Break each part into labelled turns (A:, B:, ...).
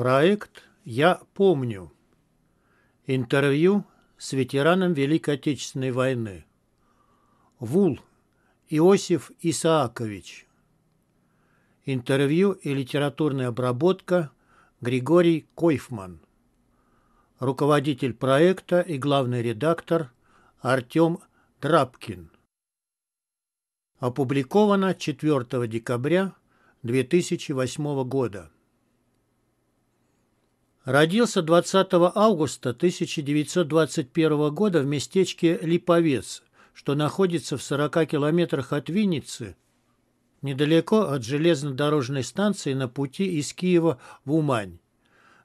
A: Проект «Я помню». Интервью с ветераном Великой Отечественной войны. Вул Иосиф Исаакович. Интервью и литературная обработка Григорий Койфман. Руководитель проекта и главный редактор Артем Трапкин. Опубликовано 4 декабря 2008 года. Родился 20 августа 1921 года в местечке Липовец, что находится в 40 километрах от Винницы, недалеко от железнодорожной станции на пути из Киева в Умань.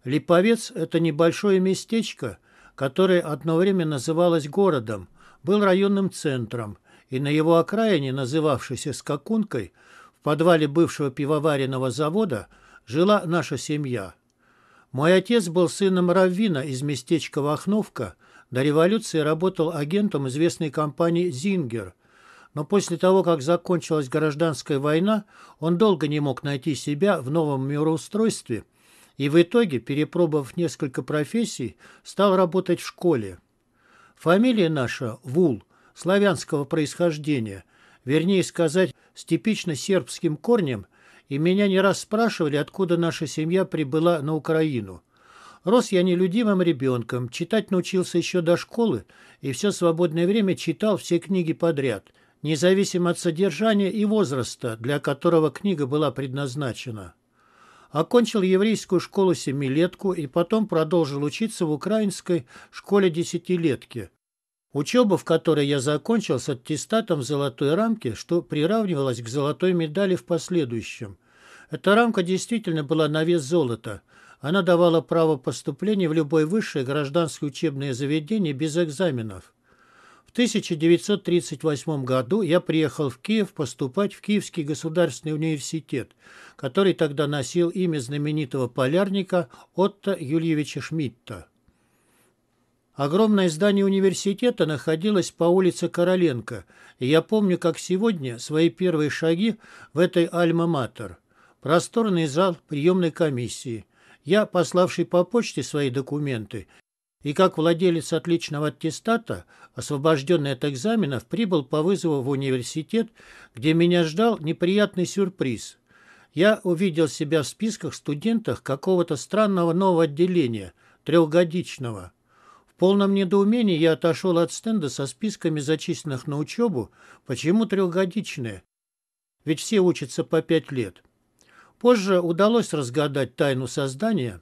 A: Липовец – это небольшое местечко, которое одно время называлось городом, был районным центром, и на его окраине, называвшейся Скакункой, в подвале бывшего пивоваренного завода жила наша семья – мой отец был сыном Раввина из местечка Вахновка. До революции работал агентом известной компании «Зингер». Но после того, как закончилась гражданская война, он долго не мог найти себя в новом мироустройстве и в итоге, перепробовав несколько профессий, стал работать в школе. Фамилия наша – Вул, славянского происхождения, вернее сказать, с типично сербским корнем – и меня не раз спрашивали, откуда наша семья прибыла на Украину. Рос я нелюдимым ребенком, читать научился еще до школы и все свободное время читал все книги подряд, независимо от содержания и возраста, для которого книга была предназначена. Окончил еврейскую школу-семилетку и потом продолжил учиться в украинской школе-десятилетки, Учеба, в которой я закончил с аттестатом в золотой рамке, что приравнивалось к золотой медали в последующем. Эта рамка действительно была на вес золота. Она давала право поступления в любое высшее гражданское учебное заведение без экзаменов. В 1938 году я приехал в Киев поступать в Киевский государственный университет, который тогда носил имя знаменитого полярника Отто Юльевича Шмидта. Огромное здание университета находилось по улице Короленко, и я помню, как сегодня, свои первые шаги в этой «Альма-Матер». Просторный зал приемной комиссии. Я, пославший по почте свои документы, и как владелец отличного аттестата, освобожденный от экзаменов, прибыл по вызову в университет, где меня ждал неприятный сюрприз. Я увидел себя в списках студентов какого-то странного нового отделения, трехгодичного – в полном недоумении я отошел от стенда со списками зачисленных на учебу, почему трехгодичные, ведь все учатся по пять лет. Позже удалось разгадать тайну создания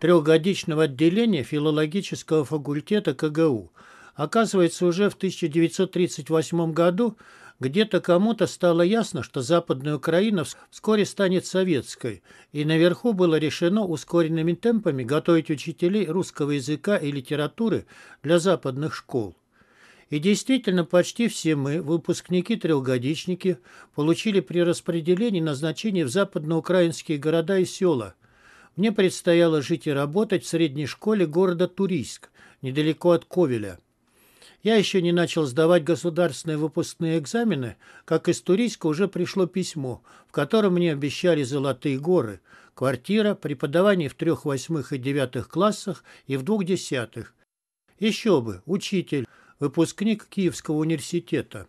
A: трехгодичного отделения филологического факультета КГУ. Оказывается, уже в 1938 году где-то кому-то стало ясно, что Западная Украина вскоре станет советской, и наверху было решено ускоренными темпами готовить учителей русского языка и литературы для западных школ. И действительно, почти все мы, выпускники-трехгодичники, получили при распределении назначение в западноукраинские города и села. Мне предстояло жить и работать в средней школе города Турийск, недалеко от Ковеля – я еще не начал сдавать государственные выпускные экзамены, как из Турийска уже пришло письмо, в котором мне обещали золотые горы, квартира, преподавание в трех восьмых и девятых классах и в двух десятых. Еще бы, учитель, выпускник Киевского университета.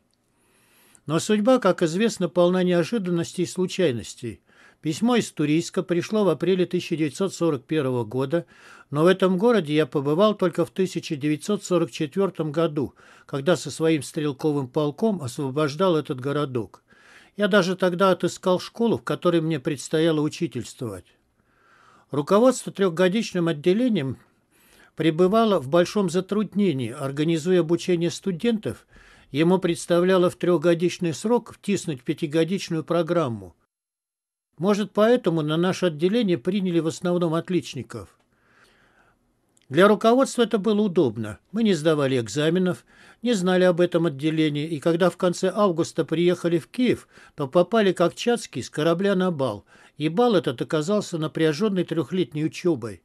A: Но судьба, как известно, полна неожиданностей и случайностей. Письмо из Турийска пришло в апреле 1941 года, но в этом городе я побывал только в 1944 году, когда со своим стрелковым полком освобождал этот городок. Я даже тогда отыскал школу, в которой мне предстояло учительствовать. Руководство трехгодичным отделением пребывало в большом затруднении, организуя обучение студентов, ему представляло в трехгодичный срок втиснуть пятигодичную программу. Может, поэтому на наше отделение приняли в основном отличников. Для руководства это было удобно. Мы не сдавали экзаменов, не знали об этом отделении, и когда в конце августа приехали в Киев, то попали как Чацкий с корабля на бал, и бал этот оказался напряженной трехлетней учебой.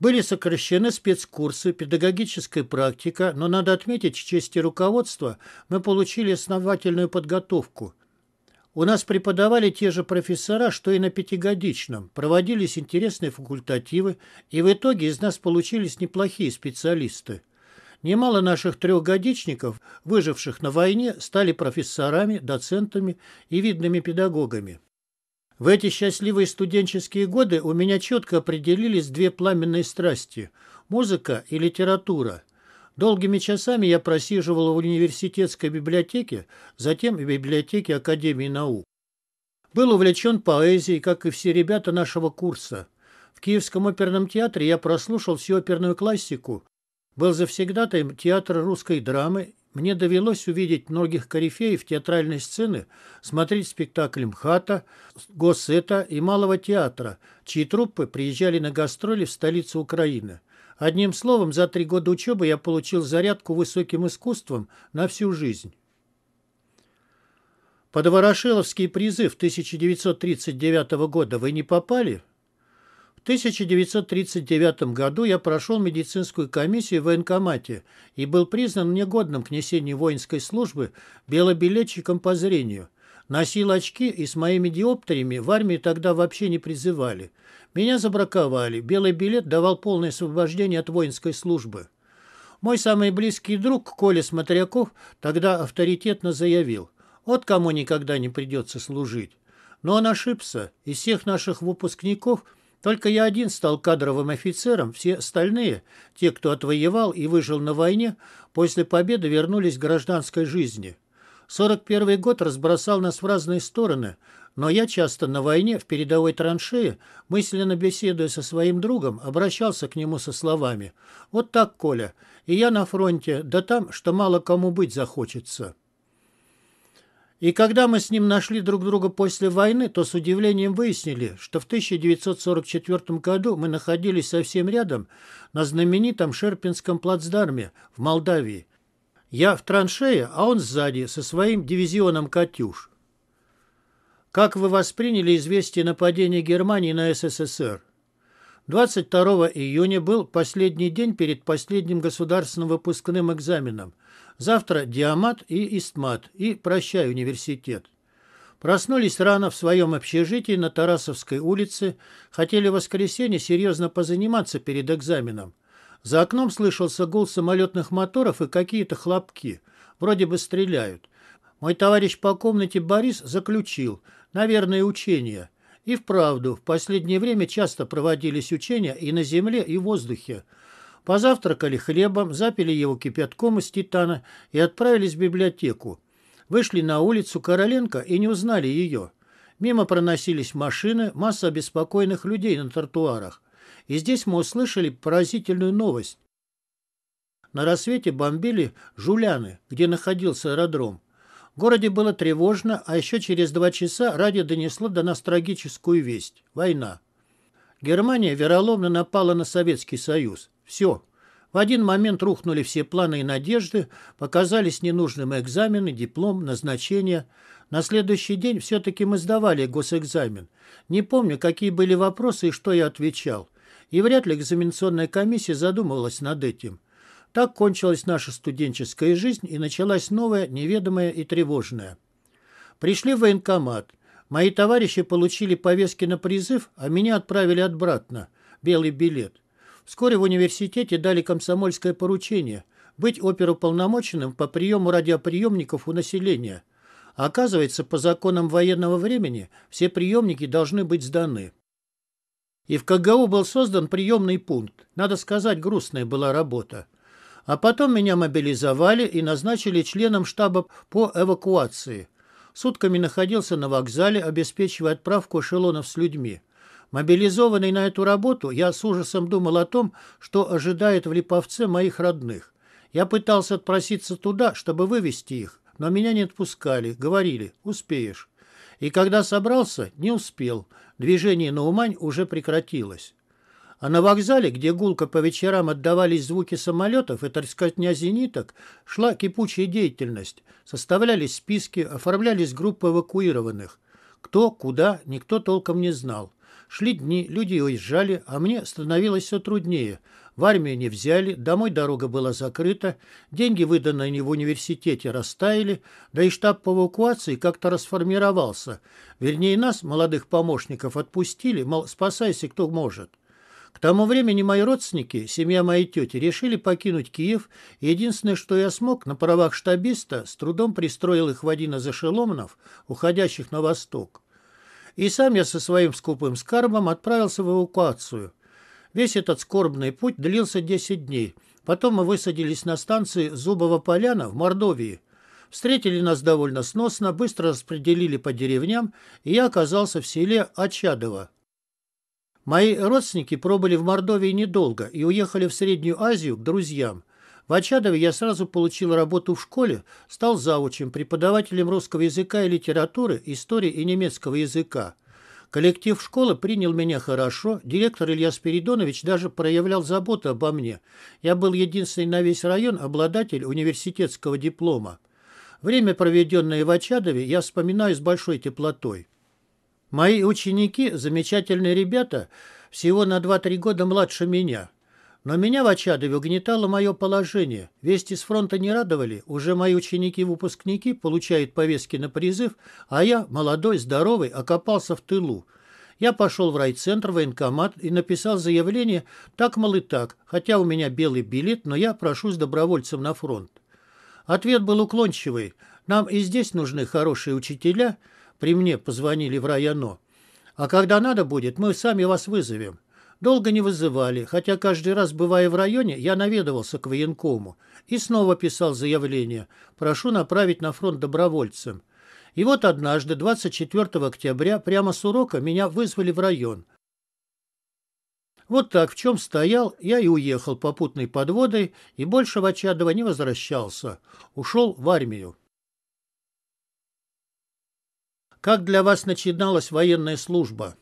A: Были сокращены спецкурсы, педагогическая практика, но надо отметить, в чести руководства мы получили основательную подготовку – у нас преподавали те же профессора, что и на пятигодичном, проводились интересные факультативы, и в итоге из нас получились неплохие специалисты. Немало наших трехгодичников, выживших на войне, стали профессорами, доцентами и видными педагогами. В эти счастливые студенческие годы у меня четко определились две пламенные страсти – музыка и литература – Долгими часами я просиживал в университетской библиотеке, затем в библиотеке Академии наук. Был увлечен поэзией, как и все ребята нашего курса. В Киевском оперном театре я прослушал всю оперную классику, был завсегдатаем театра русской драмы, мне довелось увидеть многих корифеев театральной сцены, смотреть спектакли МХАТа, Госсета и Малого театра, чьи труппы приезжали на гастроли в столицу Украины – Одним словом, за три года учебы я получил зарядку высоким искусством на всю жизнь. Под Ворошиловский призыв 1939 года вы не попали? В 1939 году я прошел медицинскую комиссию в военкомате и был признан негодным к несению воинской службы белобилетчиком по зрению. Носил очки и с моими диоптериями в армию тогда вообще не призывали. Меня забраковали. Белый билет давал полное освобождение от воинской службы. Мой самый близкий друг Коля Смотряков тогда авторитетно заявил, вот кому никогда не придется служить. Но он ошибся. Из всех наших выпускников только я один стал кадровым офицером, все остальные, те, кто отвоевал и выжил на войне, после победы вернулись к гражданской жизни. Сорок первый год разбросал нас в разные стороны, но я часто на войне в передовой траншее, мысленно беседуя со своим другом, обращался к нему со словами «Вот так, Коля, и я на фронте, да там, что мало кому быть захочется». И когда мы с ним нашли друг друга после войны, то с удивлением выяснили, что в 1944 году мы находились совсем рядом на знаменитом Шерпинском плацдарме в Молдавии – я в траншее, а он сзади, со своим дивизионом «Катюш». Как вы восприняли известие нападения Германии на СССР? 22 июня был последний день перед последним государственным выпускным экзаменом. Завтра диамат и истмат, и прощай, университет. Проснулись рано в своем общежитии на Тарасовской улице, хотели в воскресенье серьезно позаниматься перед экзаменом. За окном слышался гул самолетных моторов и какие-то хлопки. Вроде бы стреляют. Мой товарищ по комнате Борис заключил. Наверное, учения. И вправду, в последнее время часто проводились учения и на земле, и в воздухе. Позавтракали хлебом, запили его кипятком из титана и отправились в библиотеку. Вышли на улицу Короленко и не узнали ее. Мимо проносились машины, масса беспокойных людей на тротуарах. И здесь мы услышали поразительную новость. На рассвете бомбили Жуляны, где находился аэродром. В городе было тревожно, а еще через два часа радио донесло до нас трагическую весть – война. Германия вероломно напала на Советский Союз. Все. В один момент рухнули все планы и надежды, показались ненужным экзамены, диплом, назначение. На следующий день все-таки мы сдавали госэкзамен. Не помню, какие были вопросы и что я отвечал и вряд ли экзаменационная комиссия задумывалась над этим. Так кончилась наша студенческая жизнь и началась новая, неведомая и тревожная. Пришли в военкомат. Мои товарищи получили повестки на призыв, а меня отправили обратно. Белый билет. Вскоре в университете дали комсомольское поручение быть оперуполномоченным по приему радиоприемников у населения. Оказывается, по законам военного времени все приемники должны быть сданы. И в КГУ был создан приемный пункт. Надо сказать, грустная была работа. А потом меня мобилизовали и назначили членом штаба по эвакуации. Сутками находился на вокзале, обеспечивая отправку эшелонов с людьми. Мобилизованный на эту работу, я с ужасом думал о том, что ожидает в Липовце моих родных. Я пытался отпроситься туда, чтобы вывести их, но меня не отпускали, говорили «успеешь» и когда собрался, не успел. Движение на Умань уже прекратилось. А на вокзале, где гулко по вечерам отдавались звуки самолетов и торскотня зениток, шла кипучая деятельность. Составлялись списки, оформлялись группы эвакуированных. Кто, куда, никто толком не знал. Шли дни, люди уезжали, а мне становилось все труднее – в армию не взяли, домой дорога была закрыта, деньги, выданные в университете, растаяли, да и штаб по эвакуации как-то расформировался. Вернее, нас, молодых помощников, отпустили, мол, спасайся кто может. К тому времени мои родственники, семья моей тети, решили покинуть Киев, и единственное, что я смог, на правах штабиста, с трудом пристроил их в один из эшелонов, уходящих на восток. И сам я со своим скупым скарбом отправился в эвакуацию – Весь этот скорбный путь длился 10 дней. Потом мы высадились на станции Зубова Поляна в Мордовии. Встретили нас довольно сносно, быстро распределили по деревням, и я оказался в селе Очадово. Мои родственники пробыли в Мордовии недолго и уехали в Среднюю Азию к друзьям. В Очадове я сразу получил работу в школе, стал завучем, преподавателем русского языка и литературы, истории и немецкого языка. Коллектив школы принял меня хорошо, директор Илья Спиридонович даже проявлял заботу обо мне. Я был единственный на весь район обладатель университетского диплома. Время, проведенное в Очадове, я вспоминаю с большой теплотой. Мои ученики – замечательные ребята, всего на 2-3 года младше меня. Но меня в Очадове угнетало мое положение. Вести с фронта не радовали, уже мои ученики-выпускники получают повестки на призыв, а я, молодой, здоровый, окопался в тылу. Я пошел в райцентр, военкомат и написал заявление «так, мол, и так», хотя у меня белый билет, но я прошусь добровольцем на фронт. Ответ был уклончивый. Нам и здесь нужны хорошие учителя. При мне позвонили в районо. А когда надо будет, мы сами вас вызовем. Долго не вызывали, хотя каждый раз, бывая в районе, я наведывался к военкому и снова писал заявление «Прошу направить на фронт добровольцем». И вот однажды, 24 октября, прямо с урока меня вызвали в район. Вот так, в чем стоял, я и уехал попутной подводой и больше в Очадово не возвращался. Ушел в армию. Как для вас начиналась военная служба?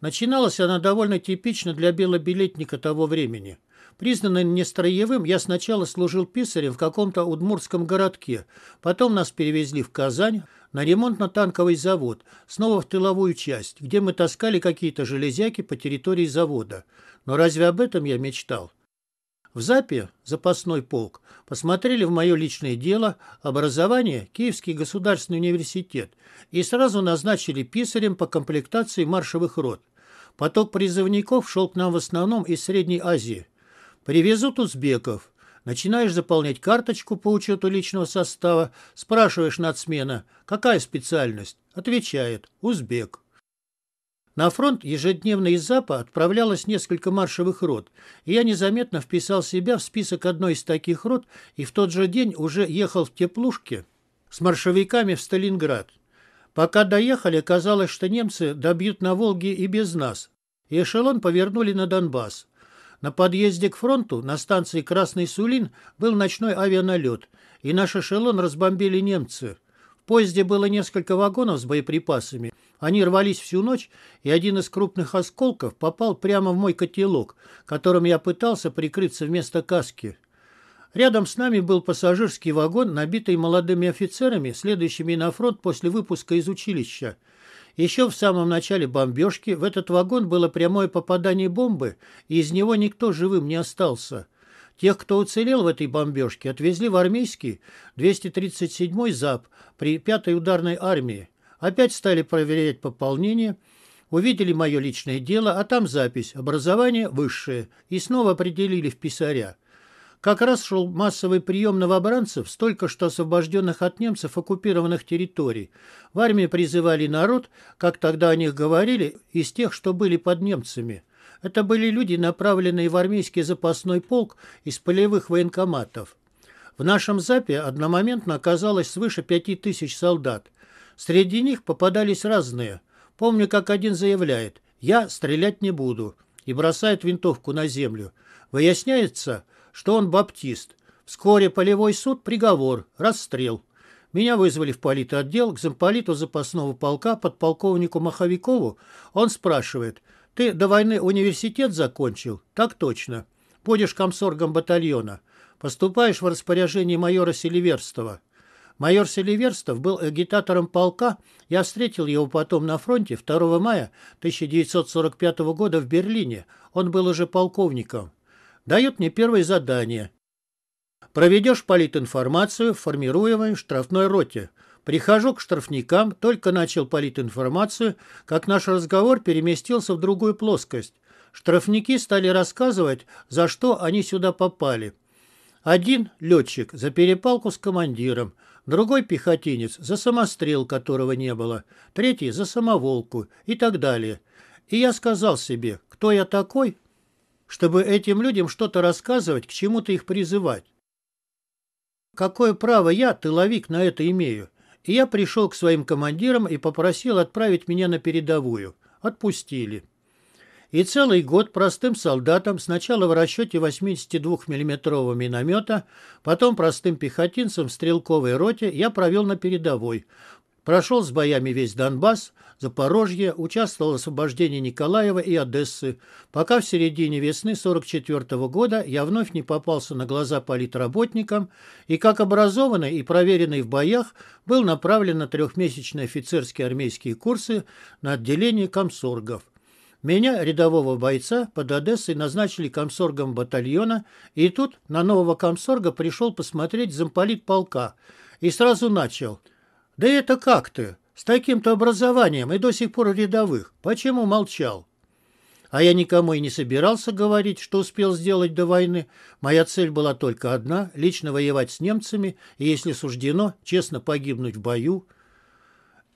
A: Начиналась она довольно типично для белобилетника того времени. Признанный нестроевым, я сначала служил писарем в каком-то удмуртском городке, потом нас перевезли в Казань, на ремонтно-танковый завод, снова в тыловую часть, где мы таскали какие-то железяки по территории завода. Но разве об этом я мечтал? В ЗАПе, запасной полк, посмотрели в мое личное дело образование Киевский государственный университет и сразу назначили писарем по комплектации маршевых рот. Поток призывников шел к нам в основном из Средней Азии. Привезут узбеков. Начинаешь заполнять карточку по учету личного состава, спрашиваешь надсмена, какая специальность? Отвечает, узбек. На фронт ежедневно из ЗАПа отправлялось несколько маршевых рот, и я незаметно вписал себя в список одной из таких рот и в тот же день уже ехал в теплушке с маршевиками в Сталинград. Пока доехали, казалось, что немцы добьют на Волге и без нас, и эшелон повернули на Донбасс. На подъезде к фронту на станции Красный Сулин был ночной авианалет, и наш эшелон разбомбили немцы. В поезде было несколько вагонов с боеприпасами, они рвались всю ночь, и один из крупных осколков попал прямо в мой котелок, которым я пытался прикрыться вместо каски. Рядом с нами был пассажирский вагон, набитый молодыми офицерами, следующими на фронт после выпуска из училища. Еще в самом начале бомбежки в этот вагон было прямое попадание бомбы, и из него никто живым не остался. Тех, кто уцелел в этой бомбежке, отвезли в армейский 237-й ЗАП при 5-й ударной армии. Опять стали проверять пополнение, увидели мое личное дело, а там запись «Образование высшее» и снова определили в писаря. Как раз шел массовый прием новобранцев столько, что освобожденных от немцев оккупированных территорий. В армии призывали народ, как тогда о них говорили, из тех, что были под немцами. Это были люди, направленные в армейский запасной полк из полевых военкоматов. В нашем ЗАПе одномоментно оказалось свыше пяти тысяч солдат. Среди них попадались разные. Помню, как один заявляет «Я стрелять не буду» и бросает винтовку на землю. Выясняется, что он баптист. Вскоре полевой суд, приговор, расстрел. Меня вызвали в политотдел к замполиту запасного полка подполковнику Маховикову. Он спрашивает, «Ты до войны университет закончил?» «Так точно. Будешь комсоргом батальона. Поступаешь в распоряжение майора Селиверстова. Майор Селиверстов был агитатором полка. Я встретил его потом на фронте 2 мая 1945 года в Берлине. Он был уже полковником. Дает мне первое задание. Проведешь политинформацию в формируемой штрафной роте. Прихожу к штрафникам, только начал политинформацию, как наш разговор переместился в другую плоскость. Штрафники стали рассказывать, за что они сюда попали. Один летчик за перепалку с командиром – другой пехотинец за самострел, которого не было, третий за самоволку и так далее. И я сказал себе, кто я такой, чтобы этим людям что-то рассказывать, к чему-то их призывать. Какое право я, тыловик, на это имею? И я пришел к своим командирам и попросил отправить меня на передовую. Отпустили и целый год простым солдатам сначала в расчете 82 миллиметрового миномета, потом простым пехотинцем в стрелковой роте я провел на передовой. Прошел с боями весь Донбасс, Запорожье, участвовал в освобождении Николаева и Одессы, пока в середине весны 44 -го года я вновь не попался на глаза политработникам и, как образованный и проверенный в боях, был направлен на трехмесячные офицерские армейские курсы на отделение комсоргов – меня, рядового бойца, под Одессой назначили комсоргом батальона, и тут на нового комсорга пришел посмотреть замполит полка. И сразу начал. «Да это как ты? С таким-то образованием и до сих пор рядовых. Почему молчал?» А я никому и не собирался говорить, что успел сделать до войны. Моя цель была только одна – лично воевать с немцами, и, если суждено, честно погибнуть в бою.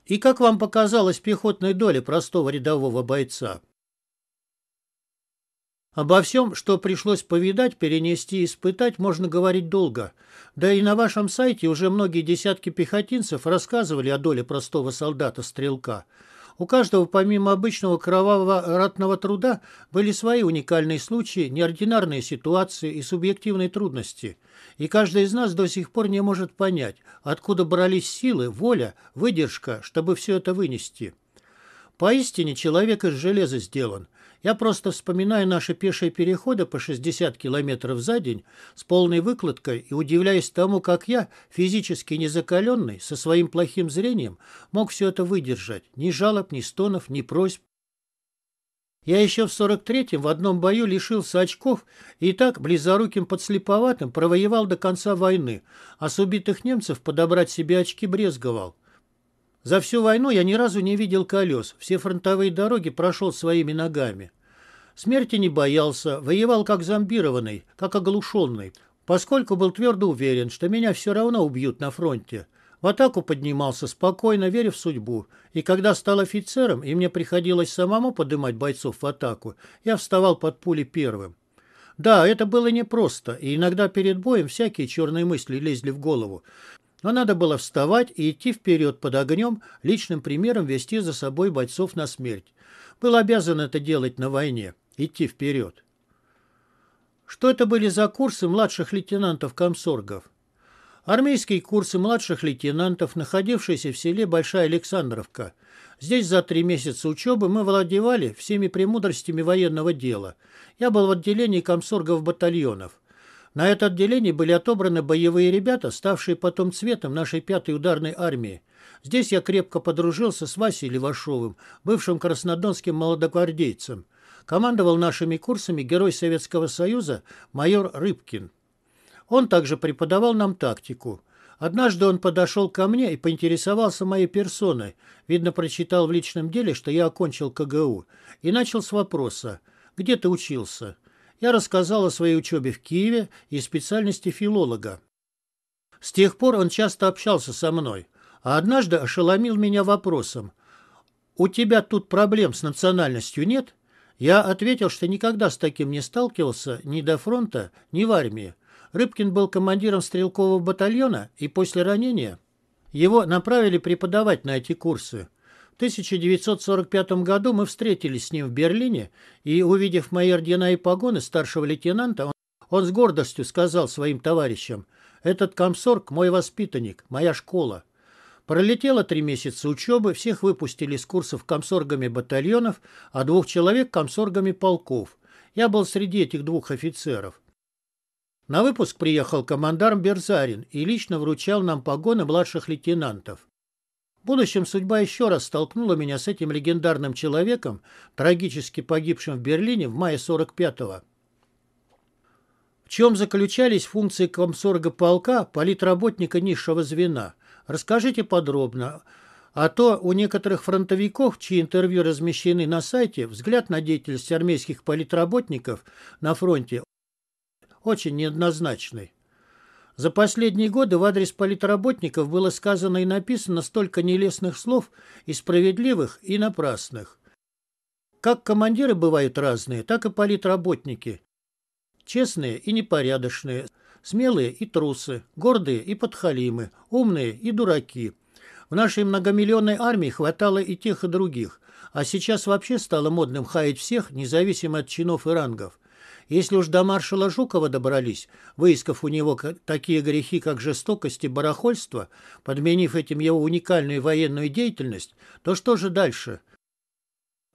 A: И как вам показалась пехотная доля простого рядового бойца? Обо всем, что пришлось повидать, перенести и испытать, можно говорить долго. Да и на вашем сайте уже многие десятки пехотинцев рассказывали о доле простого солдата-стрелка. У каждого, помимо обычного кровавого ратного труда, были свои уникальные случаи, неординарные ситуации и субъективные трудности. И каждый из нас до сих пор не может понять, откуда брались силы, воля, выдержка, чтобы все это вынести. Поистине человек из железа сделан, я просто вспоминаю наши пешие переходы по 60 километров за день с полной выкладкой и удивляюсь тому, как я, физически незакаленный, со своим плохим зрением, мог все это выдержать. Ни жалоб, ни стонов, ни просьб. Я еще в 43-м в одном бою лишился очков и так близоруким подслеповатым провоевал до конца войны, а с убитых немцев подобрать себе очки брезговал. За всю войну я ни разу не видел колес, все фронтовые дороги прошел своими ногами. Смерти не боялся, воевал как зомбированный, как оглушенный, поскольку был твердо уверен, что меня все равно убьют на фронте. В атаку поднимался, спокойно веря в судьбу, и когда стал офицером, и мне приходилось самому подымать бойцов в атаку, я вставал под пули первым. Да, это было непросто, и иногда перед боем всякие черные мысли лезли в голову, но надо было вставать и идти вперед под огнем, личным примером вести за собой бойцов на смерть. Был обязан это делать на войне, идти вперед. Что это были за курсы младших лейтенантов-комсоргов? Армейские курсы младших лейтенантов, находившиеся в селе Большая Александровка. Здесь за три месяца учебы мы владевали всеми премудростями военного дела. Я был в отделении комсоргов батальонов. На это отделение были отобраны боевые ребята, ставшие потом цветом нашей пятой ударной армии. Здесь я крепко подружился с Васей Левашовым, бывшим краснодонским молодогвардейцем. Командовал нашими курсами герой Советского Союза майор Рыбкин. Он также преподавал нам тактику. Однажды он подошел ко мне и поинтересовался моей персоной. Видно, прочитал в личном деле, что я окончил КГУ. И начал с вопроса «Где ты учился?» я рассказал о своей учебе в Киеве и специальности филолога. С тех пор он часто общался со мной, а однажды ошеломил меня вопросом. «У тебя тут проблем с национальностью нет?» Я ответил, что никогда с таким не сталкивался ни до фронта, ни в армии. Рыбкин был командиром стрелкового батальона, и после ранения его направили преподавать на эти курсы – 1945 году мы встретились с ним в Берлине, и, увидев мои ордена и погоны старшего лейтенанта, он, он с гордостью сказал своим товарищам, «Этот комсорг – мой воспитанник, моя школа». Пролетело три месяца учебы, всех выпустили из курсов комсоргами батальонов, а двух человек – комсоргами полков. Я был среди этих двух офицеров. На выпуск приехал командарм Берзарин и лично вручал нам погоны младших лейтенантов. В будущем судьба еще раз столкнула меня с этим легендарным человеком, трагически погибшим в Берлине в мае 45-го. В чем заключались функции комсорга полка, политработника низшего звена? Расскажите подробно. А то у некоторых фронтовиков, чьи интервью размещены на сайте, взгляд на деятельность армейских политработников на фронте очень неоднозначный. За последние годы в адрес политработников было сказано и написано столько нелестных слов, и справедливых, и напрасных. Как командиры бывают разные, так и политработники. Честные и непорядочные, смелые и трусы, гордые и подхалимы, умные и дураки. В нашей многомиллионной армии хватало и тех, и других. А сейчас вообще стало модным хаять всех, независимо от чинов и рангов. Если уж до маршала Жукова добрались, выискав у него такие грехи, как жестокость и барахольство, подменив этим его уникальную военную деятельность, то что же дальше?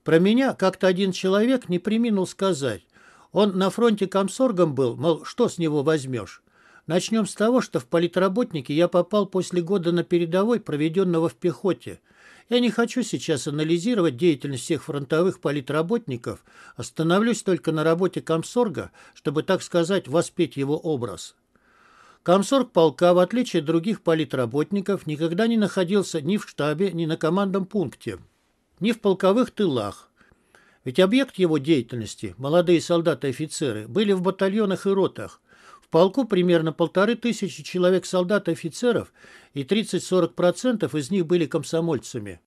A: Про меня как-то один человек не приминул сказать. Он на фронте комсоргом был, мол, что с него возьмешь? Начнем с того, что в политработники я попал после года на передовой, проведенного в пехоте – я не хочу сейчас анализировать деятельность всех фронтовых политработников, остановлюсь только на работе комсорга, чтобы, так сказать, воспеть его образ. Комсорг полка, в отличие от других политработников, никогда не находился ни в штабе, ни на командном пункте, ни в полковых тылах. Ведь объект его деятельности, молодые солдаты-офицеры, были в батальонах и ротах, полку примерно полторы тысячи человек солдат и офицеров, и 30-40% из них были комсомольцами.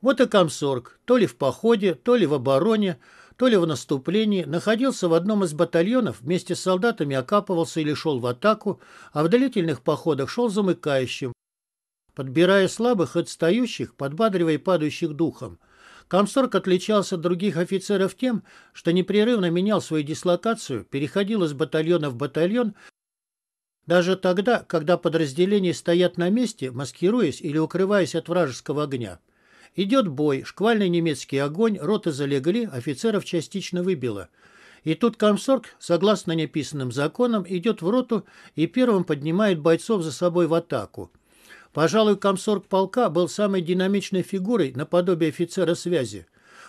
A: Вот и комсорг, то ли в походе, то ли в обороне, то ли в наступлении, находился в одном из батальонов, вместе с солдатами окапывался или шел в атаку, а в длительных походах шел замыкающим, подбирая слабых отстающих, подбадривая падающих духом – Комсорг отличался от других офицеров тем, что непрерывно менял свою дислокацию, переходил из батальона в батальон, даже тогда, когда подразделения стоят на месте, маскируясь или укрываясь от вражеского огня. Идет бой, шквальный немецкий огонь, роты залегли, офицеров частично выбило. И тут комсорг, согласно неписанным законам, идет в роту и первым поднимает бойцов за собой в атаку. Пожалуй, комсорг полка был самой динамичной фигурой наподобие офицера связи.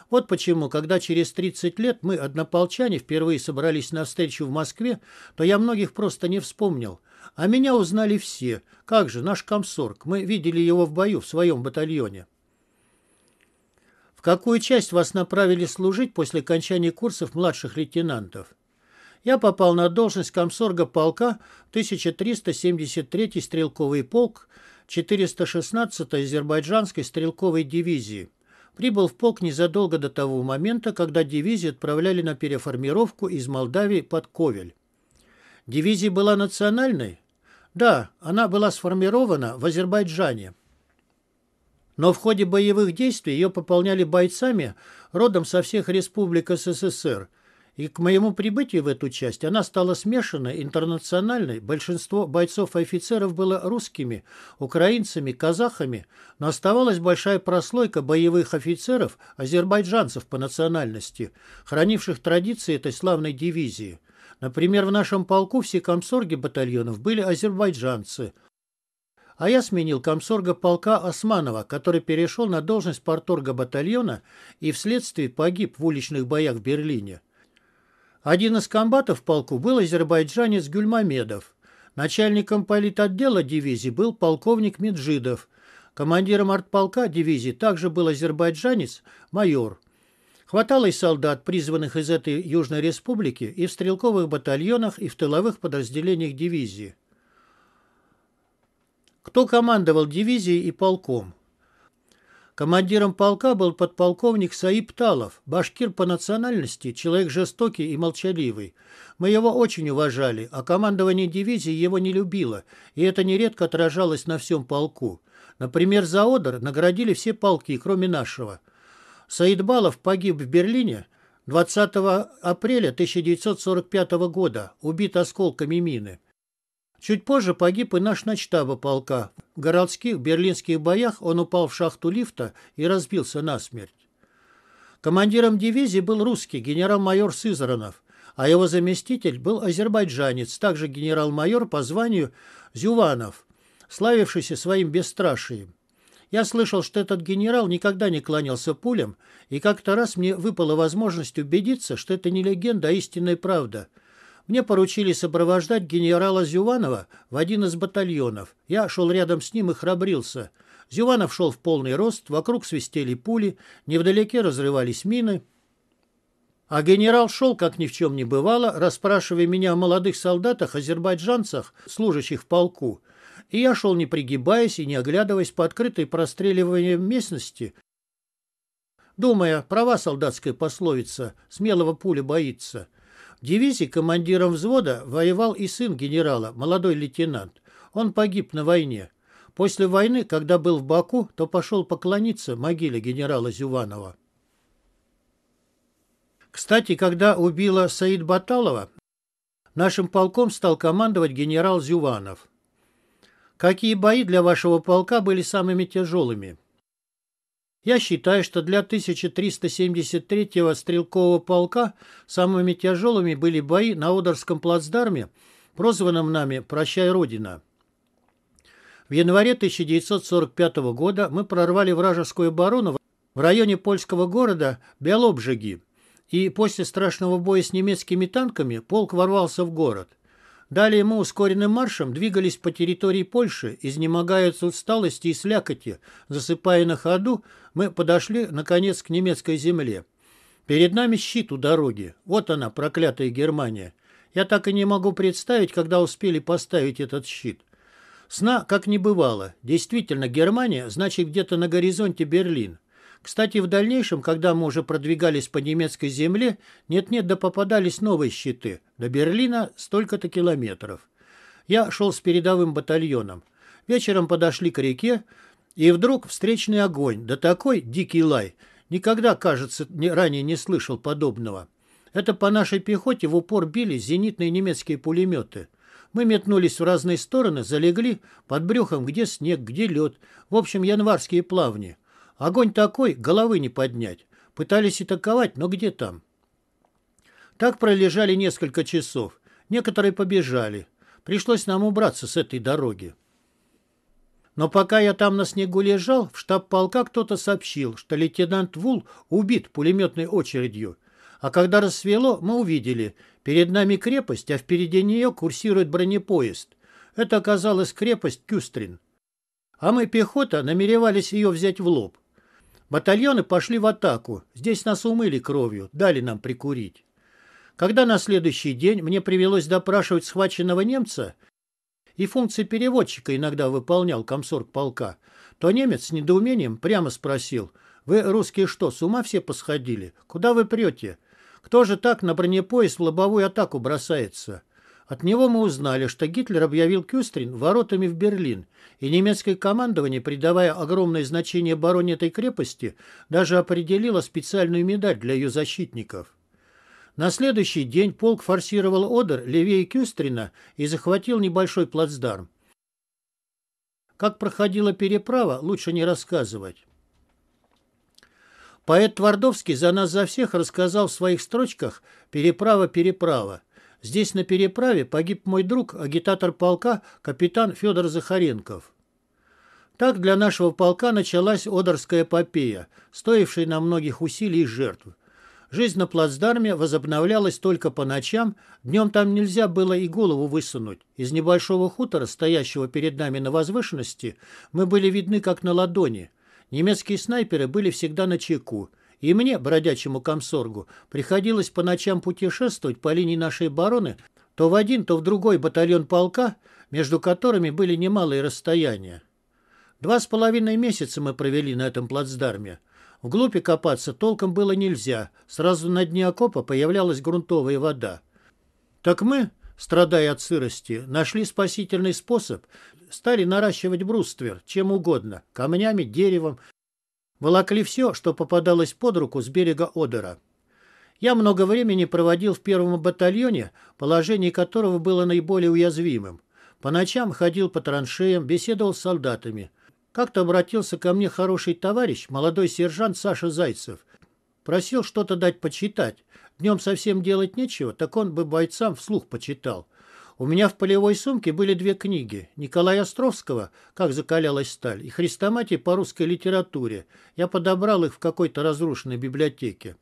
A: Вот почему, когда через 30 лет мы, однополчане, впервые собрались на встречу в Москве, то я многих просто не вспомнил. А меня узнали все. Как же, наш комсорг. Мы видели его в бою в своем батальоне. В какую часть вас направили служить после окончания курсов младших лейтенантов? Я попал на должность комсорга полка в 1373 стрелковый полк, 416-й азербайджанской стрелковой дивизии. Прибыл в полк незадолго до того момента, когда дивизию отправляли на переформировку из Молдавии под Ковель. Дивизия была национальной? Да, она была сформирована в Азербайджане. Но в ходе боевых действий ее пополняли бойцами родом со всех республик СССР – и к моему прибытию в эту часть она стала смешанной, интернациональной. Большинство бойцов и офицеров было русскими, украинцами, казахами, но оставалась большая прослойка боевых офицеров, азербайджанцев по национальности, хранивших традиции этой славной дивизии. Например, в нашем полку все комсорги батальонов были азербайджанцы – а я сменил комсорга полка Османова, который перешел на должность порторга батальона и вследствие погиб в уличных боях в Берлине. Один из комбатов в полку был азербайджанец Гюльмамедов. Начальником политотдела дивизии был полковник Меджидов. Командиром артполка дивизии также был азербайджанец майор. Хватало и солдат, призванных из этой Южной Республики, и в стрелковых батальонах, и в тыловых подразделениях дивизии. Кто командовал дивизией и полком? Командиром полка был подполковник Саиб Талов, башкир по национальности, человек жестокий и молчаливый. Мы его очень уважали, а командование дивизии его не любило, и это нередко отражалось на всем полку. Например, за Одер наградили все полки, кроме нашего. Саид Балов погиб в Берлине 20 апреля 1945 года, убит осколками мины. Чуть позже погиб и наш начтаба полка. В городских берлинских боях он упал в шахту лифта и разбился насмерть. Командиром дивизии был русский генерал-майор Сызранов, а его заместитель был азербайджанец, также генерал-майор по званию Зюванов, славившийся своим бесстрашием. Я слышал, что этот генерал никогда не кланялся пулям, и как-то раз мне выпала возможность убедиться, что это не легенда, а истинная правда – мне поручили сопровождать генерала Зюванова в один из батальонов. Я шел рядом с ним и храбрился. Зюванов шел в полный рост, вокруг свистели пули, невдалеке разрывались мины. А генерал шел, как ни в чем не бывало, расспрашивая меня о молодых солдатах-азербайджанцах, служащих в полку. И я шел, не пригибаясь и не оглядываясь по открытой простреливанию местности, думая, права солдатская пословица, смелого пуля боится. В дивизии командиром взвода воевал и сын генерала, молодой лейтенант. Он погиб на войне. После войны, когда был в Баку, то пошел поклониться могиле генерала Зюванова. Кстати, когда убила Саид Баталова, нашим полком стал командовать генерал Зюванов. Какие бои для вашего полка были самыми тяжелыми? Я считаю, что для 1373-го стрелкового полка самыми тяжелыми были бои на Одерском плацдарме, прозванном нами «Прощай, Родина». В январе 1945 года мы прорвали вражескую оборону в районе польского города Белобжиги, и после страшного боя с немецкими танками полк ворвался в город – Далее мы ускоренным маршем двигались по территории Польши, изнемогая от усталости и слякоти. Засыпая на ходу, мы подошли, наконец, к немецкой земле. Перед нами щит у дороги. Вот она, проклятая Германия. Я так и не могу представить, когда успели поставить этот щит. Сна как не бывало. Действительно, Германия, значит, где-то на горизонте Берлин. Кстати, в дальнейшем, когда мы уже продвигались по немецкой земле, нет-нет, да попадались новые щиты. До Берлина столько-то километров. Я шел с передовым батальоном. Вечером подошли к реке, и вдруг встречный огонь, да такой дикий лай. Никогда, кажется, ранее не слышал подобного. Это по нашей пехоте в упор били зенитные немецкие пулеметы. Мы метнулись в разные стороны, залегли, под брюхом где снег, где лед. В общем, январские плавни. Огонь такой, головы не поднять. Пытались атаковать, но где там? Так пролежали несколько часов. Некоторые побежали. Пришлось нам убраться с этой дороги. Но пока я там на снегу лежал, в штаб полка кто-то сообщил, что лейтенант Вул убит пулеметной очередью. А когда рассвело, мы увидели. Перед нами крепость, а впереди нее курсирует бронепоезд. Это оказалась крепость Кюстрин. А мы, пехота, намеревались ее взять в лоб. Батальоны пошли в атаку. Здесь нас умыли кровью, дали нам прикурить. Когда на следующий день мне привелось допрашивать схваченного немца, и функции переводчика иногда выполнял комсорг полка, то немец с недоумением прямо спросил, «Вы, русские, что, с ума все посходили? Куда вы прете? Кто же так на бронепоезд в лобовую атаку бросается?» От него мы узнали, что Гитлер объявил Кюстрин воротами в Берлин, и немецкое командование, придавая огромное значение обороне этой крепости, даже определило специальную медаль для ее защитников. На следующий день полк форсировал Одер левее Кюстрина и захватил небольшой плацдарм. Как проходила переправа, лучше не рассказывать. Поэт Твардовский за нас за всех рассказал в своих строчках «Переправа, переправа». Здесь на переправе погиб мой друг, агитатор полка, капитан Федор Захаренков. Так для нашего полка началась Одерская эпопея, стоившая на многих усилий и жертв. Жизнь на плацдарме возобновлялась только по ночам, днем там нельзя было и голову высунуть. Из небольшого хутора, стоящего перед нами на возвышенности, мы были видны как на ладони. Немецкие снайперы были всегда на чеку. И мне, бродячему комсоргу, приходилось по ночам путешествовать по линии нашей обороны то в один, то в другой батальон полка, между которыми были немалые расстояния. Два с половиной месяца мы провели на этом плацдарме. В глупе копаться толком было нельзя, сразу на дне окопа появлялась грунтовая вода. Так мы, страдая от сырости, нашли спасительный способ, стали наращивать бруствер чем угодно, камнями, деревом, Волокли все, что попадалось под руку с берега Одера. Я много времени проводил в первом батальоне, положение которого было наиболее уязвимым. По ночам ходил по траншеям, беседовал с солдатами. Как-то обратился ко мне хороший товарищ, молодой сержант Саша Зайцев. Просил что-то дать почитать. Днем совсем делать нечего, так он бы бойцам вслух почитал. У меня в полевой сумке были две книги. Николая Островского «Как закалялась сталь» и «Хрестоматия по русской литературе». Я подобрал их в какой-то разрушенной библиотеке.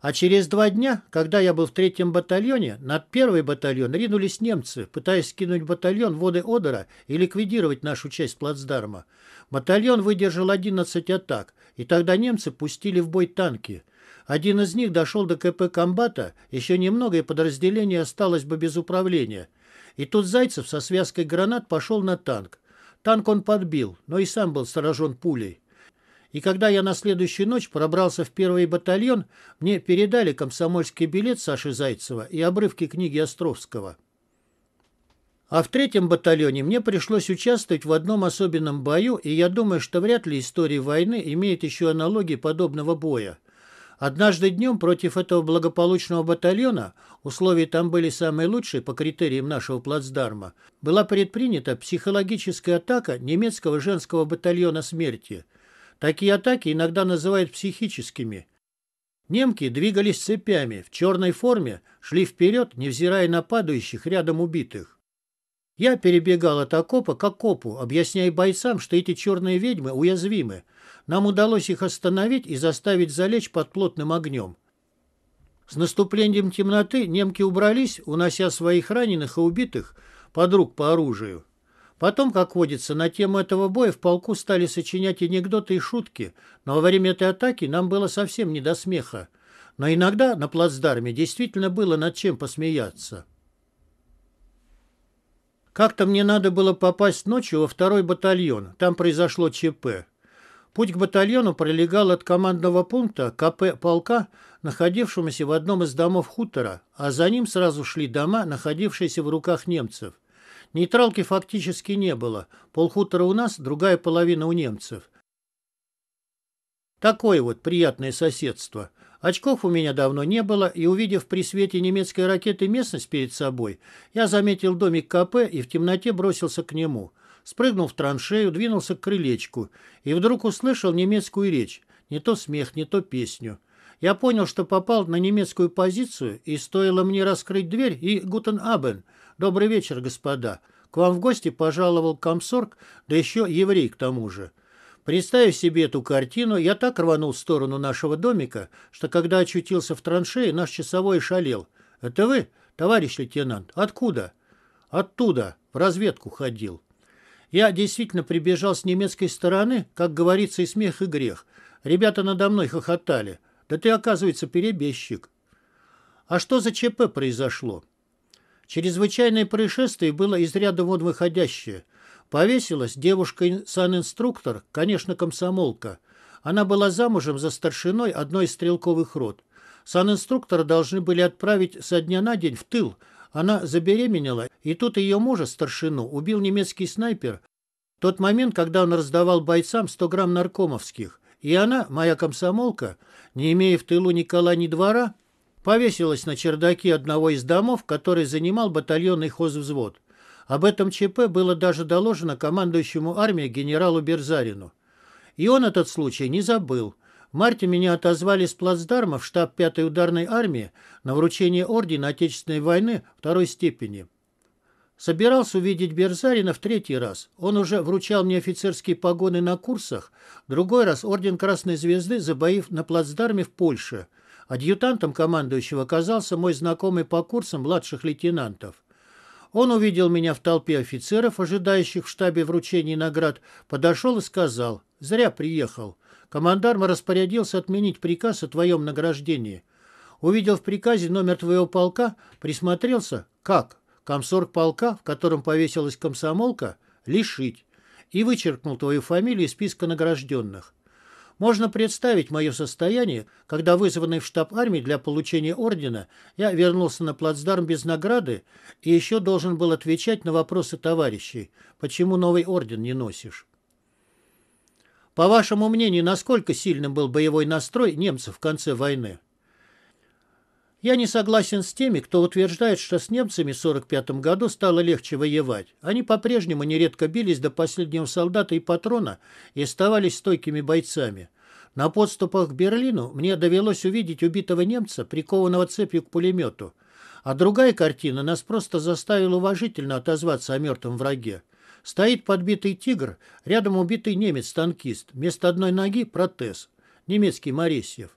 A: А через два дня, когда я был в третьем батальоне, над первый батальон ринулись немцы, пытаясь скинуть батальон в воды Одера и ликвидировать нашу часть плацдарма. Батальон выдержал 11 атак, и тогда немцы пустили в бой танки – один из них дошел до КП комбата, еще немного, и подразделение осталось бы без управления. И тут Зайцев со связкой гранат пошел на танк. Танк он подбил, но и сам был сражен пулей. И когда я на следующую ночь пробрался в первый батальон, мне передали комсомольский билет Саши Зайцева и обрывки книги Островского. А в третьем батальоне мне пришлось участвовать в одном особенном бою, и я думаю, что вряд ли история войны имеет еще аналогии подобного боя. Однажды днем против этого благополучного батальона, условия там были самые лучшие по критериям нашего плацдарма, была предпринята психологическая атака немецкого женского батальона смерти. Такие атаки иногда называют психическими. Немки двигались цепями, в черной форме, шли вперед, невзирая на падающих рядом убитых. Я перебегал от окопа к окопу, объясняя бойцам, что эти черные ведьмы уязвимы – нам удалось их остановить и заставить залечь под плотным огнем. С наступлением темноты немки убрались, унося своих раненых и убитых, подруг по оружию. Потом, как водится, на тему этого боя в полку стали сочинять анекдоты и шутки, но во время этой атаки нам было совсем не до смеха. Но иногда на плацдарме действительно было над чем посмеяться. Как-то мне надо было попасть ночью во второй батальон, там произошло ЧП. Путь к батальону пролегал от командного пункта КП полка, находившемуся в одном из домов хутора, а за ним сразу шли дома, находившиеся в руках немцев. Нейтралки фактически не было. Полхутора у нас, другая половина у немцев. Такое вот приятное соседство. Очков у меня давно не было, и, увидев при свете немецкой ракеты местность перед собой, я заметил домик КП и в темноте бросился к нему – спрыгнул в траншею, двинулся к крылечку и вдруг услышал немецкую речь, не то смех, не то песню. Я понял, что попал на немецкую позицию, и стоило мне раскрыть дверь, и «Гутен Абен», «Добрый вечер, господа», к вам в гости пожаловал комсорг, да еще еврей к тому же. Представив себе эту картину, я так рванул в сторону нашего домика, что когда очутился в траншее, наш часовой шалел. «Это вы, товарищ лейтенант? Откуда?» «Оттуда. В разведку ходил». Я действительно прибежал с немецкой стороны, как говорится, и смех, и грех. Ребята надо мной хохотали. Да ты, оказывается, перебежчик. А что за ЧП произошло? Чрезвычайное происшествие было из ряда вон выходящее. Повесилась девушка-санинструктор, конечно, комсомолка. Она была замужем за старшиной одной из стрелковых рот. Санинструктора должны были отправить со дня на день в тыл, она забеременела, и тут ее мужа, старшину, убил немецкий снайпер тот момент, когда он раздавал бойцам 100 грамм наркомовских. И она, моя комсомолка, не имея в тылу Никола ни двора, повесилась на чердаке одного из домов, который занимал батальонный хозвзвод. Об этом ЧП было даже доложено командующему армией генералу Берзарину. И он этот случай не забыл. В марте меня отозвали с плацдарма в штаб 5-й ударной армии на вручение ордена Отечественной войны второй степени. Собирался увидеть Берзарина в третий раз. Он уже вручал мне офицерские погоны на курсах, другой раз орден Красной Звезды, забоив на плацдарме в Польше. Адъютантом командующего оказался мой знакомый по курсам младших лейтенантов. Он увидел меня в толпе офицеров, ожидающих в штабе вручения наград, подошел и сказал «Зря приехал. Командарм распорядился отменить приказ о твоем награждении. Увидел в приказе номер твоего полка, присмотрелся, как комсорг полка, в котором повесилась комсомолка, лишить, и вычеркнул твою фамилию из списка награжденных. Можно представить мое состояние, когда, вызванный в штаб армии для получения ордена, я вернулся на плацдарм без награды и еще должен был отвечать на вопросы товарищей, почему новый орден не носишь. По вашему мнению, насколько сильным был боевой настрой немцев в конце войны? Я не согласен с теми, кто утверждает, что с немцами в 1945 году стало легче воевать. Они по-прежнему нередко бились до последнего солдата и патрона и оставались стойкими бойцами. На подступах к Берлину мне довелось увидеть убитого немца, прикованного цепью к пулемету. А другая картина нас просто заставила уважительно отозваться о мертвом враге. Стоит подбитый тигр, рядом убитый немец-танкист. Вместо одной ноги – протез. Немецкий Моресьев.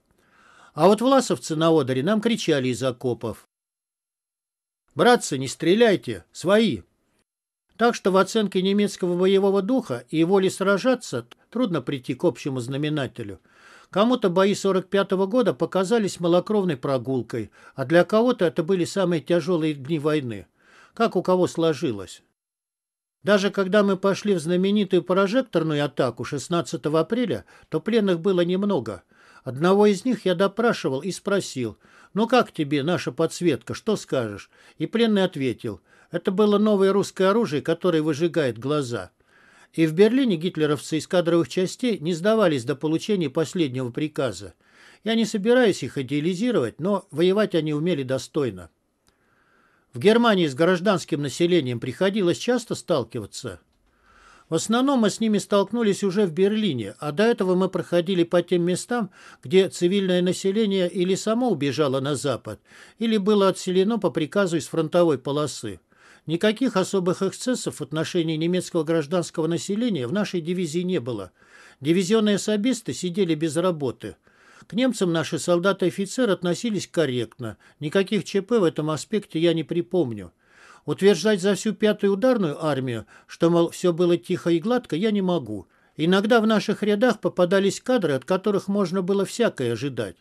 A: А вот власовцы на Одере нам кричали из окопов. «Братцы, не стреляйте! Свои!» Так что в оценке немецкого боевого духа и воли сражаться трудно прийти к общему знаменателю. Кому-то бои 45 -го года показались малокровной прогулкой, а для кого-то это были самые тяжелые дни войны. Как у кого сложилось. Даже когда мы пошли в знаменитую прожекторную атаку 16 апреля, то пленных было немного. Одного из них я допрашивал и спросил, «Ну как тебе наша подсветка, что скажешь?» И пленный ответил, «Это было новое русское оружие, которое выжигает глаза». И в Берлине гитлеровцы из кадровых частей не сдавались до получения последнего приказа. Я не собираюсь их идеализировать, но воевать они умели достойно. В Германии с гражданским населением приходилось часто сталкиваться. В основном мы с ними столкнулись уже в Берлине, а до этого мы проходили по тем местам, где цивильное население или само убежало на запад, или было отселено по приказу из фронтовой полосы. Никаких особых эксцессов в отношении немецкого гражданского населения в нашей дивизии не было. Дивизионные особисты сидели без работы – к немцам наши солдаты и офицеры относились корректно. Никаких ЧП в этом аспекте я не припомню. Утверждать за всю пятую ударную армию, что, мол, все было тихо и гладко, я не могу. Иногда в наших рядах попадались кадры, от которых можно было всякое ожидать.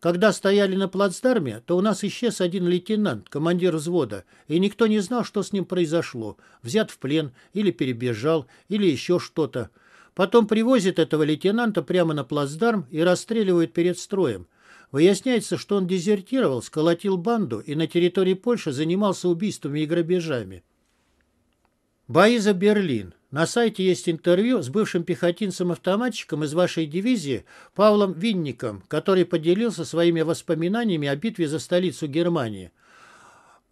A: Когда стояли на плацдарме, то у нас исчез один лейтенант, командир взвода, и никто не знал, что с ним произошло. Взят в плен, или перебежал, или еще что-то. Потом привозят этого лейтенанта прямо на плацдарм и расстреливают перед строем. Выясняется, что он дезертировал, сколотил банду и на территории Польши занимался убийствами и грабежами. Бои за Берлин. На сайте есть интервью с бывшим пехотинцем-автоматчиком из вашей дивизии Павлом Винником, который поделился своими воспоминаниями о битве за столицу Германии.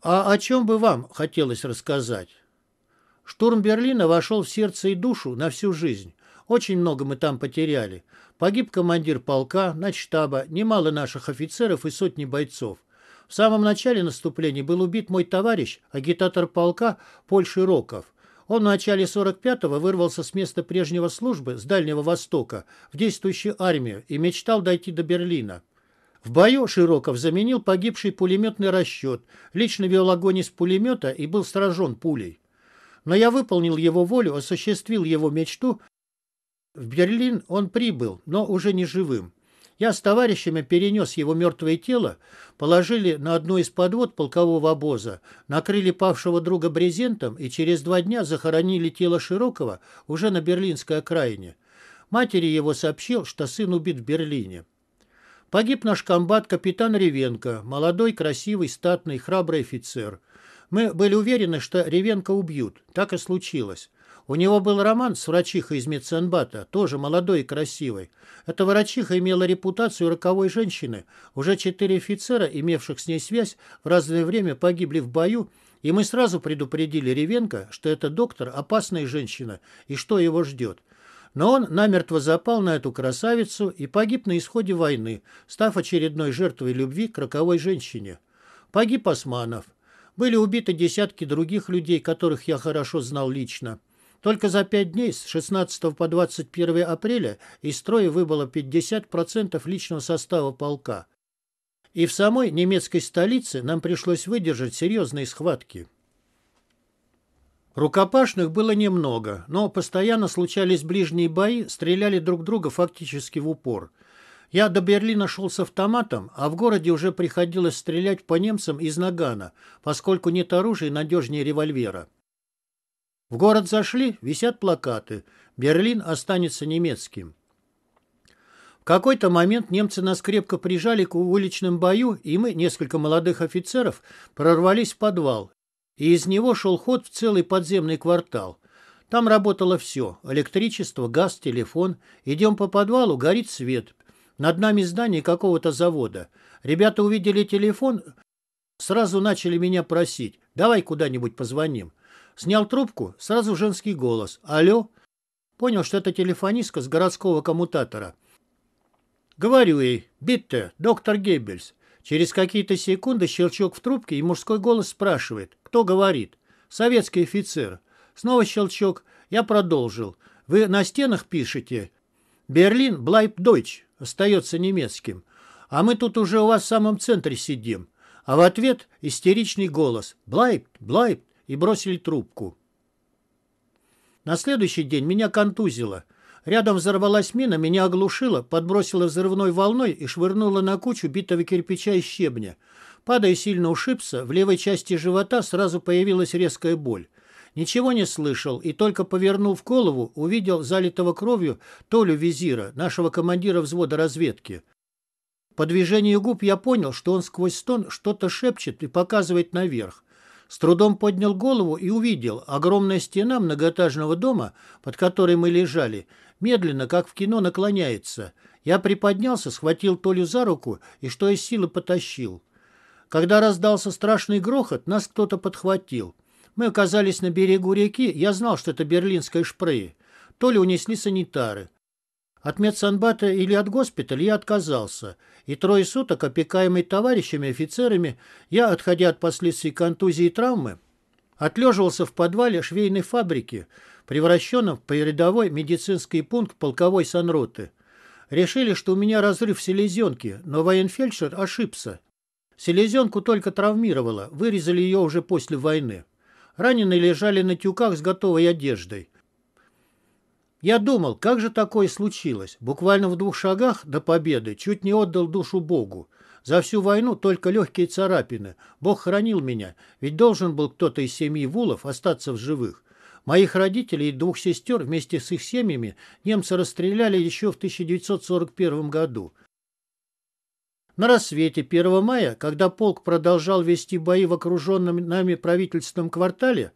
A: А о чем бы вам хотелось рассказать? Штурм Берлина вошел в сердце и душу на всю жизнь. Очень много мы там потеряли. Погиб командир полка, начштаба, немало наших офицеров и сотни бойцов. В самом начале наступления был убит мой товарищ, агитатор полка Поль Широков. Он в начале 45-го вырвался с места прежнего службы с Дальнего Востока в действующую армию и мечтал дойти до Берлина. В бою Широков заменил погибший пулеметный расчет, лично вел огонь из пулемета и был сражен пулей. Но я выполнил его волю, осуществил его мечту в Берлин он прибыл, но уже не живым. Я с товарищами перенес его мертвое тело, положили на одну из подвод полкового обоза, накрыли павшего друга брезентом и через два дня захоронили тело Широкого уже на берлинской окраине. Матери его сообщил, что сын убит в Берлине. Погиб наш комбат капитан Ревенко, молодой, красивый, статный, храбрый офицер. Мы были уверены, что Ревенко убьют. Так и случилось. У него был роман с врачихой из Меценбата, тоже молодой и красивой. Эта врачиха имела репутацию роковой женщины. Уже четыре офицера, имевших с ней связь, в разное время погибли в бою, и мы сразу предупредили Ревенко, что это доктор, опасная женщина, и что его ждет. Но он намертво запал на эту красавицу и погиб на исходе войны, став очередной жертвой любви к роковой женщине. Погиб Османов. Были убиты десятки других людей, которых я хорошо знал лично. Только за пять дней с 16 по 21 апреля из строя выбыло 50% личного состава полка. И в самой немецкой столице нам пришлось выдержать серьезные схватки. Рукопашных было немного, но постоянно случались ближние бои, стреляли друг друга фактически в упор. Я до Берлина шел с автоматом, а в городе уже приходилось стрелять по немцам из нагана, поскольку нет оружия надежнее револьвера. В город зашли, висят плакаты. Берлин останется немецким. В какой-то момент немцы нас крепко прижали к уличным бою, и мы, несколько молодых офицеров, прорвались в подвал. И из него шел ход в целый подземный квартал. Там работало все – электричество, газ, телефон. Идем по подвалу, горит свет. Над нами здание какого-то завода. Ребята увидели телефон, сразу начали меня просить «давай куда-нибудь позвоним». Снял трубку, сразу женский голос. «Алло?» Понял, что это телефонистка с городского коммутатора. Говорю ей, «Битте, доктор Геббельс». Через какие-то секунды щелчок в трубке, и мужской голос спрашивает, «Кто говорит?» «Советский офицер». Снова щелчок. Я продолжил. «Вы на стенах пишете?» «Берлин, Блайб Дойч» остается немецким. «А мы тут уже у вас в самом центре сидим». А в ответ истеричный голос «Блайб, Блайб, и бросили трубку. На следующий день меня контузило. Рядом взорвалась мина, меня оглушила, подбросила взрывной волной и швырнула на кучу битого кирпича и щебня. Падая сильно ушибся, в левой части живота сразу появилась резкая боль. Ничего не слышал и только повернув голову, увидел залитого кровью Толю Визира, нашего командира взвода разведки. По движению губ я понял, что он сквозь стон что-то шепчет и показывает наверх. С трудом поднял голову и увидел огромная стена многоэтажного дома, под которой мы лежали, медленно, как в кино, наклоняется. Я приподнялся, схватил Толю за руку и, что из силы, потащил. Когда раздался страшный грохот, нас кто-то подхватил. Мы оказались на берегу реки, я знал, что это берлинская шпрее. Толя унесли санитары. От медсанбата или от госпиталя я отказался и трое суток, опекаемый товарищами офицерами, я, отходя от последствий контузии и травмы, отлеживался в подвале швейной фабрики, превращенном в передовой медицинский пункт полковой санроты. Решили, что у меня разрыв селезенки, но военфельдшер ошибся. Селезенку только травмировало, вырезали ее уже после войны. Раненые лежали на тюках с готовой одеждой. Я думал, как же такое случилось? Буквально в двух шагах до победы чуть не отдал душу Богу. За всю войну только легкие царапины. Бог хранил меня, ведь должен был кто-то из семьи Вулов остаться в живых. Моих родителей и двух сестер вместе с их семьями немцы расстреляли еще в 1941 году. На рассвете 1 мая, когда полк продолжал вести бои в окруженном нами правительственном квартале,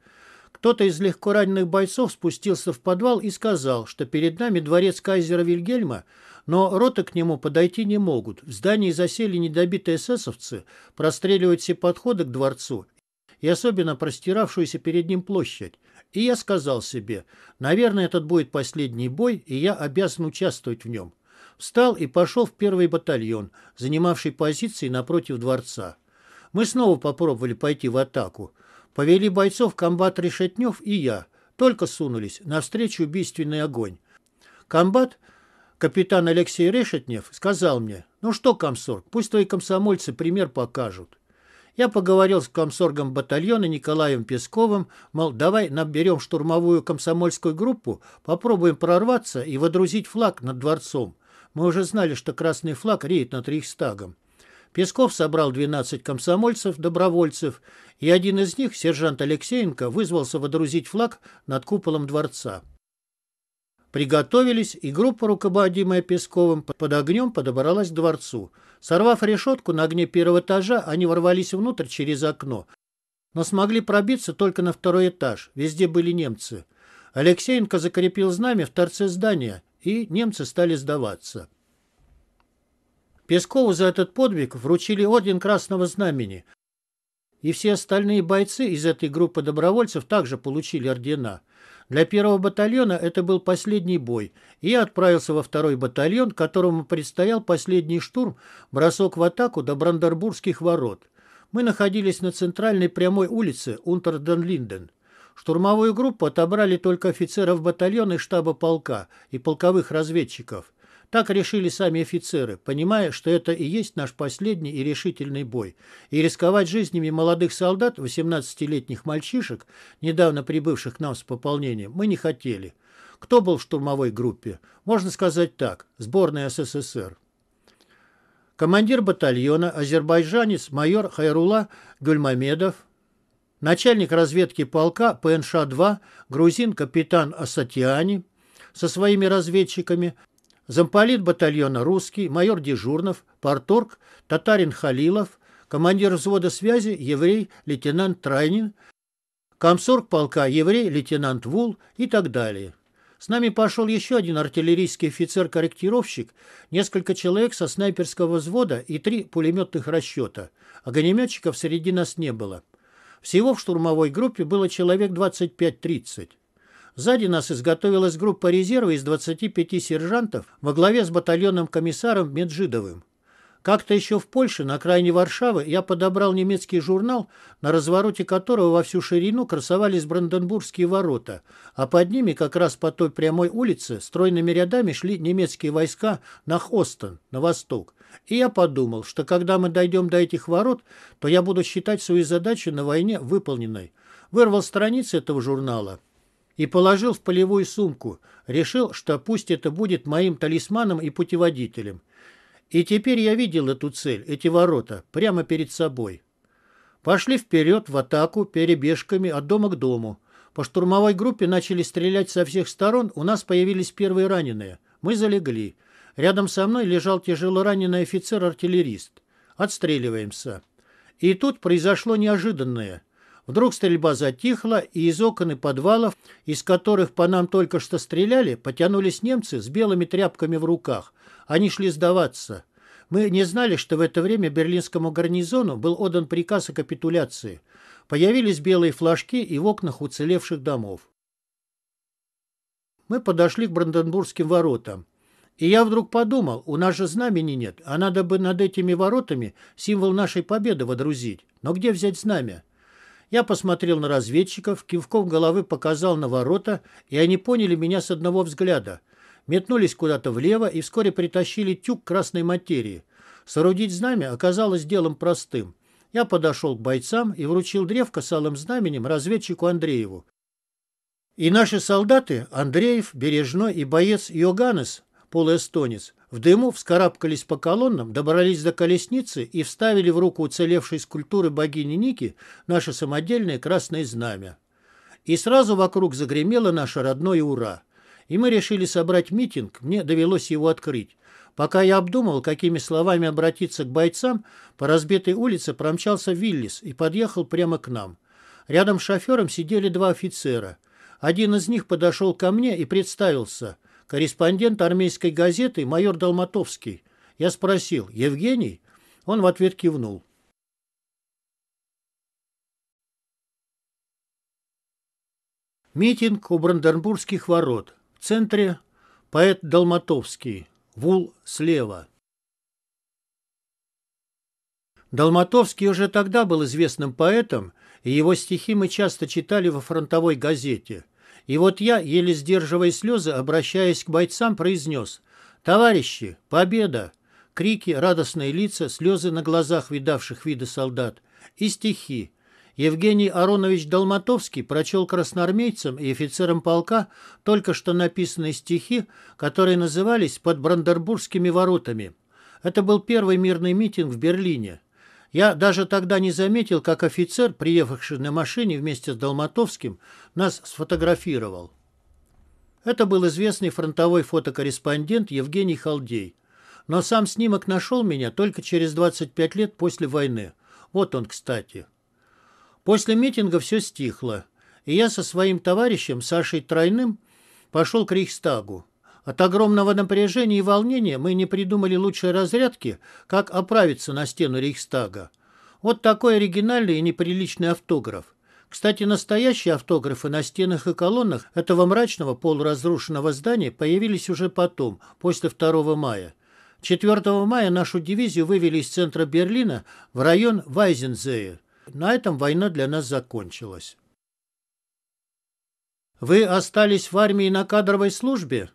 A: кто-то из легкораненых бойцов спустился в подвал и сказал, что перед нами дворец кайзера Вильгельма, но роты к нему подойти не могут. В здании засели недобитые эсэсовцы, простреливают все подходы к дворцу и особенно простиравшуюся перед ним площадь. И я сказал себе, наверное, этот будет последний бой, и я обязан участвовать в нем. Встал и пошел в первый батальон, занимавший позиции напротив дворца. Мы снова попробовали пойти в атаку. Повели бойцов комбат Решетнев и я. Только сунулись навстречу убийственный огонь. Комбат, капитан Алексей Решетнев, сказал мне, «Ну что, комсорг, пусть твои комсомольцы пример покажут». Я поговорил с комсоргом батальона Николаем Песковым, мол, давай наберем штурмовую комсомольскую группу, попробуем прорваться и водрузить флаг над дворцом. Мы уже знали, что красный флаг реет над Рейхстагом. Песков собрал 12 комсомольцев-добровольцев, и один из них, сержант Алексеенко, вызвался водрузить флаг над куполом дворца. Приготовились, и группа, рукободимая Песковым, под огнем подобралась к дворцу. Сорвав решетку на огне первого этажа, они ворвались внутрь через окно, но смогли пробиться только на второй этаж, везде были немцы. Алексеенко закрепил знамя в торце здания, и немцы стали сдаваться. Пескову за этот подвиг вручили орден Красного Знамени, и все остальные бойцы из этой группы добровольцев также получили ордена. Для первого батальона это был последний бой, и я отправился во второй батальон, которому предстоял последний штурм, бросок в атаку до Брандербургских ворот. Мы находились на центральной прямой улице Унтерден-Линден. Штурмовую группу отобрали только офицеров батальона и штаба полка и полковых разведчиков. Так решили сами офицеры, понимая, что это и есть наш последний и решительный бой. И рисковать жизнями молодых солдат, 18-летних мальчишек, недавно прибывших к нам с пополнением, мы не хотели. Кто был в штурмовой группе? Можно сказать так, сборная СССР. Командир батальона, азербайджанец, майор Хайрула Гюльмамедов, начальник разведки полка ПНШ-2, грузин капитан Асатиани со своими разведчиками – замполит батальона русский, майор Дежурнов, парторг, татарин Халилов, командир взвода связи, еврей, лейтенант Трайнин, комсорг полка, еврей, лейтенант Вул и так далее. С нами пошел еще один артиллерийский офицер-корректировщик, несколько человек со снайперского взвода и три пулеметных расчета. Огнеметчиков среди нас не было. Всего в штурмовой группе было человек 25-30. Сзади нас изготовилась группа резерва из 25 сержантов во главе с батальонным комиссаром Меджидовым. Как-то еще в Польше, на окраине Варшавы, я подобрал немецкий журнал, на развороте которого во всю ширину красовались Бранденбургские ворота, а под ними, как раз по той прямой улице, стройными рядами шли немецкие войска на Хостен, на восток. И я подумал, что когда мы дойдем до этих ворот, то я буду считать свои задачи на войне выполненной. Вырвал страницы этого журнала и положил в полевую сумку. Решил, что пусть это будет моим талисманом и путеводителем. И теперь я видел эту цель, эти ворота, прямо перед собой. Пошли вперед в атаку перебежками от дома к дому. По штурмовой группе начали стрелять со всех сторон, у нас появились первые раненые. Мы залегли. Рядом со мной лежал тяжело раненый офицер-артиллерист. Отстреливаемся. И тут произошло неожиданное – Вдруг стрельба затихла, и из окон и подвалов, из которых по нам только что стреляли, потянулись немцы с белыми тряпками в руках. Они шли сдаваться. Мы не знали, что в это время берлинскому гарнизону был отдан приказ о капитуляции. Появились белые флажки и в окнах уцелевших домов. Мы подошли к Бранденбургским воротам. И я вдруг подумал, у нас же знамени нет, а надо бы над этими воротами символ нашей победы водрузить. Но где взять знамя? Я посмотрел на разведчиков, кивком головы показал на ворота, и они поняли меня с одного взгляда. Метнулись куда-то влево и вскоре притащили тюк красной материи. Соорудить знамя оказалось делом простым. Я подошел к бойцам и вручил древко с алым знаменем разведчику Андрееву. И наши солдаты, Андреев, Бережной и боец Йоганес, полуэстонец, в дыму вскарабкались по колоннам, добрались до колесницы и вставили в руку уцелевшей скульптуры богини Ники наше самодельное красное знамя. И сразу вокруг загремело наше родное «Ура!». И мы решили собрать митинг, мне довелось его открыть. Пока я обдумывал, какими словами обратиться к бойцам, по разбитой улице промчался Виллис и подъехал прямо к нам. Рядом с шофером сидели два офицера. Один из них подошел ко мне и представился – корреспондент армейской газеты майор Долматовский. Я спросил, Евгений? Он в ответ кивнул. Митинг у Бранденбургских ворот. В центре поэт Долматовский. Вул слева. Долматовский уже тогда был известным поэтом, и его стихи мы часто читали во фронтовой газете – и вот я, еле сдерживая слезы, обращаясь к бойцам, произнес «Товарищи, победа!» Крики, радостные лица, слезы на глазах видавших виды солдат и стихи. Евгений Аронович Долматовский прочел красноармейцам и офицерам полка только что написанные стихи, которые назывались «Под Брандербургскими воротами». Это был первый мирный митинг в Берлине. Я даже тогда не заметил, как офицер, приехавший на машине вместе с Долматовским, нас сфотографировал. Это был известный фронтовой фотокорреспондент Евгений Халдей. Но сам снимок нашел меня только через 25 лет после войны. Вот он, кстати. После митинга все стихло, и я со своим товарищем Сашей Тройным пошел к Рейхстагу. От огромного напряжения и волнения мы не придумали лучшей разрядки, как оправиться на стену Рейхстага. Вот такой оригинальный и неприличный автограф. Кстати, настоящие автографы на стенах и колоннах этого мрачного полуразрушенного здания появились уже потом, после 2 мая. 4 мая нашу дивизию вывели из центра Берлина в район Вайзензея. На этом война для нас закончилась. «Вы остались в армии на кадровой службе?»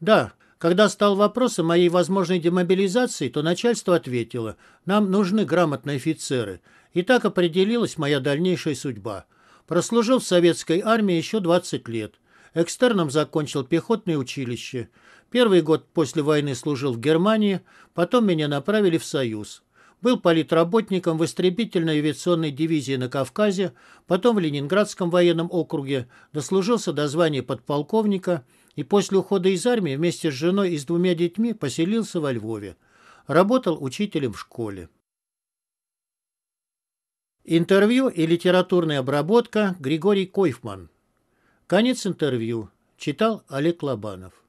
A: Да, когда стал вопрос о моей возможной демобилизации, то начальство ответило, нам нужны грамотные офицеры. И так определилась моя дальнейшая судьба. Прослужил в советской армии еще 20 лет. Экстерном закончил пехотное училище. Первый год после войны служил в Германии, потом меня направили в Союз. Был политработником в истребительной авиационной дивизии на Кавказе, потом в Ленинградском военном округе, дослужился до звания подполковника – и после ухода из армии вместе с женой и с двумя детьми поселился во Львове. Работал учителем в школе. Интервью и литературная обработка Григорий Койфман. Конец интервью. Читал Олег Лобанов.